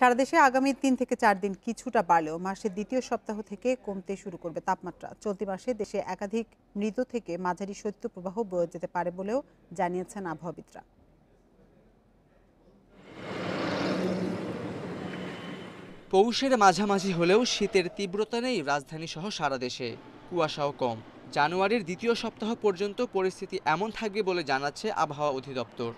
সারা দেশে আগামী তিন থেকে চার দিন কিছুটা বাড়লেও মাসের দ্বিতীয় সপ্তাহ থেকে কমতে শুরু করবে তাপমাত্রা চলতি মাসে দেশে একাধিক মৃত থেকে মাঝারি শৈত্যপ্রবাহ বয়ে যেতে পারে বলেও জানিয়েছেন আবহাওয়িদরা পৌষের মাঝামাঝি হলেও শীতের তীব্রতা নেই রাজধানী সহ সারা দেশে কুয়াশাও কম জানুয়ারির দ্বিতীয় সপ্তাহ পর্যন্ত পরিস্থিতি এমন থাকবে বলে জানাচ্ছে আবহাওয়া অধিদপ্তর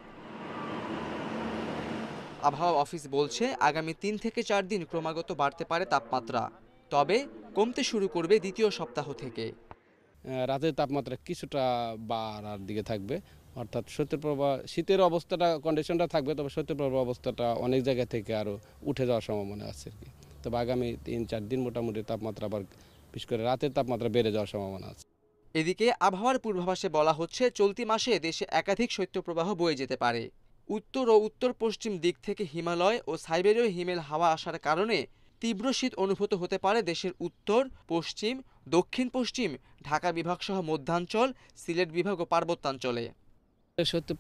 আবহাওয়া অফিস বলছে আগামী তিন থেকে চার দিন ক্রমাগত বাড়তে পারে তাপমাত্রা তবে কমতে শুরু করবে দ্বিতীয় সপ্তাহ থেকে রাতের তাপমাত্রা কিছুটা বাড়ার দিকে থাকবে অর্থাৎ শৈত্যপ্রবাহ শীতের অবস্থাটা কন্ডিশনটা থাকবে তবে শৈত্যপ্রবাহ অবস্থাটা অনেক জায়গা থেকে আরও উঠে যাওয়ার সম্ভাবনা আছে আর কি তবে আগামী তিন চার দিন মোটামুটি তাপমাত্রা আবার বিশেষ করে রাতের তাপমাত্রা বেড়ে যাওয়ার সম্ভাবনা আছে এদিকে আবহাওয়ার পূর্বাভাসে বলা হচ্ছে চলতি মাসে দেশে একাধিক শৈত্যপ্রবাহ বয়ে যেতে পারে উত্তর ও উত্তর পশ্চিম দিক থেকে হিমালয় ও সাইবেরীয় হিমেল হাওয়া আসার কারণে তীব্র শীত অনুভূত হতে পারে দেশের উত্তর পশ্চিম দক্ষিণ পশ্চিম ঢাকা বিভাগসহ মধ্যাঞ্চল সিলেট বিভাগ ও পার্বত্যাঞ্চলে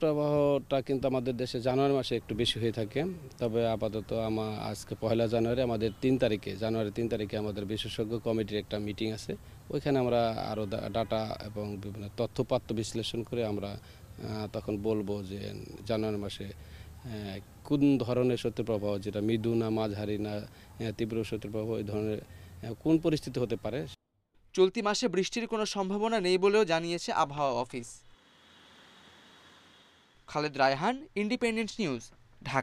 প্রবাহটা কিন্তু আমাদের দেশে জানুয়ারি মাসে একটু বেশি হয়ে থাকে তবে আপাতত আমার আজকে পয়লা জানুয়ারি আমাদের তিন তারিখে জানুয়ারি তিন তারিখে আমাদের বিশেষজ্ঞ কমিটির একটা মিটিং আছে ওইখানে আমরা আরও ডাটা এবং বিভিন্ন তথ্যপাত্র বিশ্লেষণ করে আমরা তখন বলবো যে জানুয়ারি মাসে কোন ধরনের প্রবাহ যেটা মৃদু না মাঝারি না তীব্র প্রবাহ এই ধরনের কোন পরিস্থিতি হতে পারে চলতি মাসে বৃষ্টির কোনো সম্ভাবনা নেই বলেও জানিয়েছে আবহাওয়া office Khaled Raihan independence news Dhaka